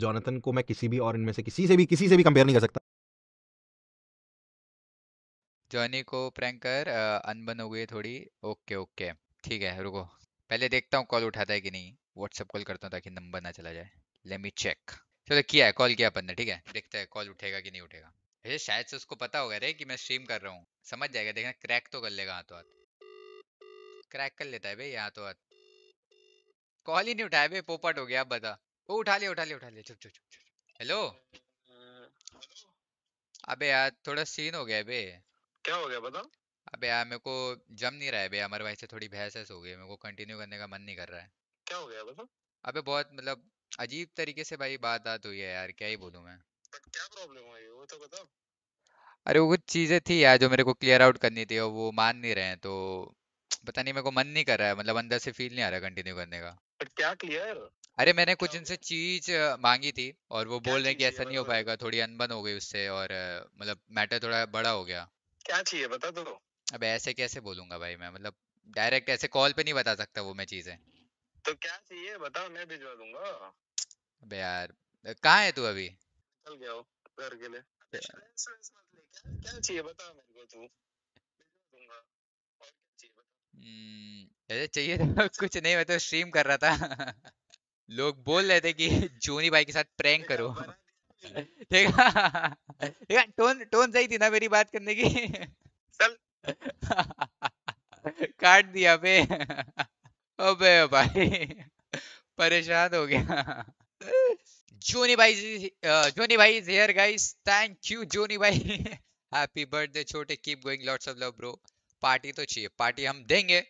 Jonathan को मैं किसी भी और इनमें से किसी से भी किसी से भी कंपेयर नहीं कर सकता जॉनी को प्रैंक कर अनबन हो गई थोड़ी ओके ओके ठीक है रुको पहले देखता हूँ कॉल उठाता है कि नहीं व्हाट्सअप कॉल करता हूँ ताकि नंबर ना चला जाए ले मी चेक चलो किया है कॉल किया अपन ने ठीक है देखते हैं कॉल उठेगा कि नहीं उठेगा अरे शायद से उसको पता होगा रे कि मैं स्ट्रीम कर रहा हूँ समझ जाएगा देखना क्रैक तो कर लेगा हाथों हाथ क्रैक कर लेता है भाई हाथों हाथ कॉल ही नहीं उठाया भाई पोपट हो गया आप बता ओ उठा लिया उठा लिया उठा लिया चुप चुप चुप हेलो अबे यार थोड़ा सीन हो गया बे क्या हो गया बताओ अबे यार मेरे को जम नहीं रहा है बे अमर भाई से थोड़ी बहस हो गई मेरे को कंटिन्यू करने का मन नहीं कर रहा है क्या हो गया बताओ अबे बहुत मतलब अजीब तरीके से भाई बात बात हुई है यार क्या ही बोलूं मैं क्या प्रॉब्लम हुई वो तो बताओ अरे वो कुछ चीजें थी यार जो मेरे को क्लियर आउट करनी थी और वो मान नहीं रहे हैं तो पता नहीं मेरे को मन नहीं कर रहा है मतलब अंदर से फील नहीं आ रहा कंटिन्यू करने का क्या क्लियर अरे मैंने कुछ इनसे चीज मांगी थी और वो बोल रहे हैं कि ऐसा नहीं हो मतलब? पाएगा थोड़ी अनबन हो गई उससे और मतलब मैटर थोड़ा बड़ा हो गया क्या चाहिए बता तो दो अब ऐसे कैसे बोलूंगा भाई मैं मतलब डायरेक्ट ऐसे कॉल पे नहीं बता सकता वो मैं चीजें तो क्या चाहिए बताओ मैं भिजवा दूंगा अबे यार अ, कहाँ है तू अभी चल गया घर के लिए क्या चाहिए बताओ मेरे को तू ऐसे चाहिए था हम्म, तो कुछ नहीं मैं तो स्ट्रीम कर रहा था लोग बोल रहे थे कि जोनी भाई के साथ प्रैंक करो ठीक है टोन टोन सही थी ना मेरी बात करने की चल काट दिया बे अबे भाई परेशान हो गया जोनी भाई जोनी भाई is here guys thank you Johnny भाई हैप्पी बर्थडे छोटे keep going lots of love bro party तो चाहिए पार्टी हम देंगे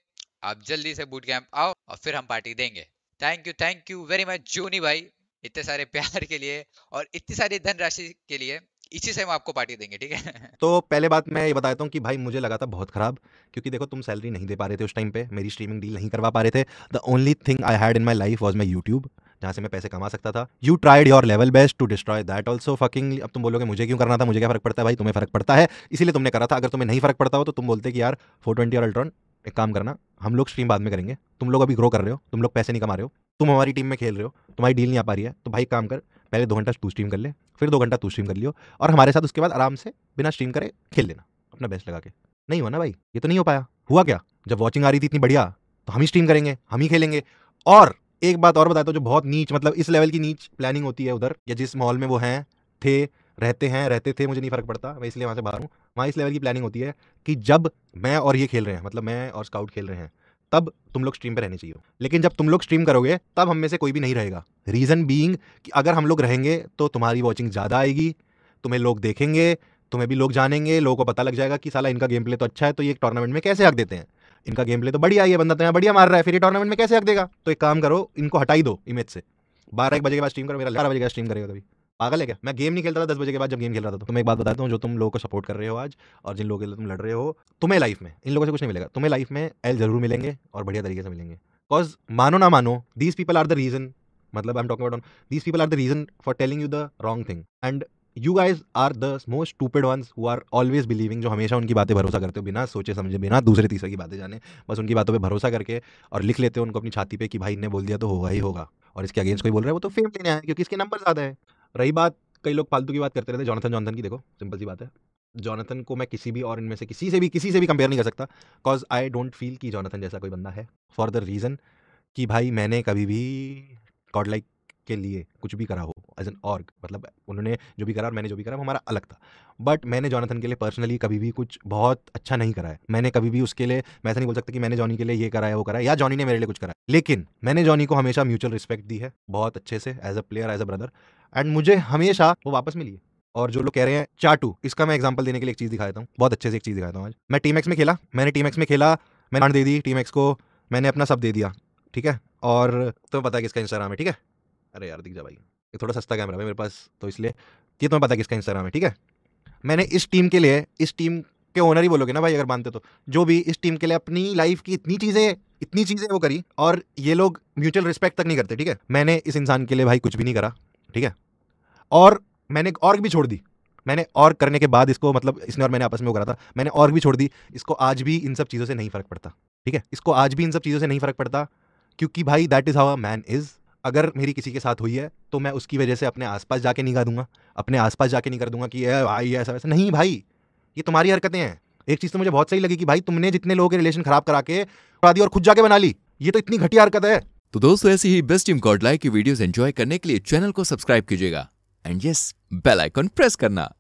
आप जल्दी से बूट कैंप आओ और फिर हम पार्टी देंगे thank you thank you very much Johnny भाई इतने सारे प्यार के लिए और इतनी सारी धनराशि के लिए इसी से हम आपको पार्टी देंगे ठीक है तो पहले बात मैं ये बताता हूँ कि भाई मुझे लगा था बहुत खराब क्योंकि देखो तुम सैलरी नहीं दे पा रहे थे उस टाइम पे मेरी स्ट्रीमिंग डील नहीं करवा पा रहे थे the only thing I had in my life was my YouTube जहाँ से मैं पैसे कमा सकता था you tried your level best to destroy that also fucking अब तुम बोलोगे मुझे क्यों करना था मुझे क्या फर्क पड़ता है भाई तुम्हें फर्क पड़ता है इसीलिए तुमने करा था अगर तुम्हें नहीं फर्क पड़ता हो तो तुम बोलते कि यार फोर ट्वेंटी और अल्ट्रॉन एक काम करना हम लोग स्ट्रीम बाद में करेंगे तुम लोग अभी ग्रो कर रहे हो तुम लोग पैसे नहीं कमा रहे हो तुम हमारी टीम में खेल रहे हो तुम्हारी डील नहीं आ पा रही है तो भाई काम कर पहले दो घंटा तू स्ट्रीम कर ले फिर दो घंटा तू स्ट्रीम कर लियो और हमारे साथ उसके बाद आराम से बिना स्ट्रीम करे खेल लेना अपना बेस्ट लगा के नहीं हुआ ना भाई ये तो नहीं हो पाया हुआ क्या जब वॉचिंग आ रही थी इतनी बढ़िया तो हम ही स्ट्रीम करेंगे हम ही खेलेंगे और एक बात और बताया तो जो बहुत नीच मतलब इस लेवल की नीच प्लानिंग होती है उधर या जिस माहौल में वो हैं थे रहते हैं रहते थे मुझे नहीं फर्क पड़ता मैं इसलिए वहाँ से बाहर हूँ वहाँ इस लेवल की प्लानिंग होती है कि जब मैं और ये खेल रहे हैं मतलब मैं और स्काउट खेल रहे हैं तब तुम लोग स्ट्रीम पे रहने चाहिए लेकिन जब तुम लोग स्ट्रीम करोगे तब हम में से कोई भी नहीं रहेगा रीज़न बीइंग कि अगर हम लोग रहेंगे तो तुम्हारी वॉचिंग ज़्यादा आएगी तुम्हें लोग देखेंगे तुम्हें भी लोग जानेंगे लोगों को पता लग जाएगा कि साला इनका गेम प्ले तो अच्छा है तो ये टूर्नामेंट में कैसे हक देते हैं इनका गेम प्ले तो बढ़िया ये बंदा तो यहाँ बढ़िया मार रहा है फिर ये टूर्नामेंट में कैसे हक देगा तो एक काम करो इनको हटाई दो इमेज से बारह एक बजे के बाद स्ट्रीम करो मेरा बारह बजे का स्ट्रीम करेगा कभी पागल है क्या मैं गेम नहीं खेलता था दस बजे के बाद जब गेम खेल रहा था तो मैं एक बात बताता हूँ जो तुम लोगों को सपोर्ट कर रहे हो आज और जिन लोगों के लिए तुम लड़ रहे हो तुम्हें लाइफ में इन लोगों से कुछ नहीं मिलेगा तुम्हें लाइफ में एल जरूर मिलेंगे और बढ़िया तरीके से मिलेंगे बिकॉज मानो ना मानो these people are the reason मतलब I am talking about these people are the reason for telling you the wrong thing and you guys are the most stupid ones who are always believing जो हमेशा उनकी बातें भरोसा करते हो बिना सोचे समझे बिना दूसरे तीसरे की बातें जाने बस उनकी बातों पर भरोसा करके और लिख लेते हो उनको अपनी छाती पे कि भाई ने बोल दिया तो होगा ही होगा और इसके अगेंस्ट कोई बोल रहा है वो तो फेम लेने आया क्योंकि इसके नंबर ज़्यादा है रही बात कई लोग फालतू की बात करते रहते हैं जॉनथन जॉनथन की देखो सिंपल सी बात है जॉनथन को मैं किसी भी और इनमें से किसी से भी किसी से भी कंपेयर नहीं कर सकता बिकॉज आई डोंट फील कि जॉनथन जैसा कोई बंदा है फॉर द रीज़न कि भाई मैंने कभी भी गॉड लाइक के लिए कुछ भी करा हो एज एन ऑर्ग मतलब उन्होंने जो भी करा और मैंने जो भी करा वो हमारा अलग था बट मैंने जॉनथन के लिए पर्सनली कभी भी कुछ बहुत अच्छा नहीं करा है मैंने कभी भी उसके लिए मैं ऐसा नहीं बोल सकता कि मैंने जॉनी के लिए ये करा है वो करा है या जॉनी ने मेरे लिए कुछ करा है लेकिन मैंने जॉनी को हमेशा म्यूचुअल रिस्पेक्ट दी है बहुत अच्छे से as a player as a brother and मुझे हमेशा वो वापस मिली है और जो लोग कह रहे हैं चाटू इसका मैं एग्जाम्पल देने के लिए एक चीज़ दिखा देता हूँ बहुत अच्छे से एक चीज़ दिखाता हूँ आज मैं टीम एक्स में खेला मैंने टीम एक्स में खेला मैंने दे दी टीम एक्स को मैंने अपना सब दे दिया ठीक है और तुम्हें पता है किसका इंस्टाग्राम है ठीक है अरे यार दिख जा भाई ये थोड़ा सस्ता कैमरा है मेरे पास तो इसलिए ये तुम्हें पता है किसका इंस्टाग्राम है ठीक है मैंने इस टीम के लिए इस टीम के ओनर ही बोलोगे ना भाई अगर मानते तो जो भी इस टीम के लिए अपनी लाइफ की इतनी चीज़ें इतनी चीज़ें वो करी और ये लोग म्यूचुअल रिस्पेक्ट तक नहीं करते ठीक है मैंने इस इंसान के लिए भाई कुछ भी नहीं करा ठीक है और मैंने और भी छोड़ दी मैंने और करने के बाद इसको मतलब इसने और मैंने आपस में वो करा था मैंने और भी छोड़ दी इसको आज भी इन सब चीज़ों से नहीं फ़र्क पड़ता ठीक है इसको आज भी इन सब चीज़ों से नहीं फ़र्क पड़ता क्योंकि भाई that is how a man is अगर मेरी किसी के साथ हुई है तो मैं उसकी वजह से अपने आसपास जाके निगाह दूंगा अपने आसपास जाके नहीं कर दूंगा कि ये भाई ऐसा वैसा नहीं भाई ये तुम्हारी हरकतें हैं एक चीज़ तो मुझे बहुत सही लगी कि भाई तुमने जितने लोगों के रिलेशन खराब करा के बना दी और खुद जाके बना ली ये तो इतनी घटिया हरकत है तो दोस्तों ऐसी ही बेस्ट टीम लाइक की वीडियोस एंजॉय करने के लिए चैनल को सब्सक्राइब कीजिएगा एंड यस बेल प्रेस करना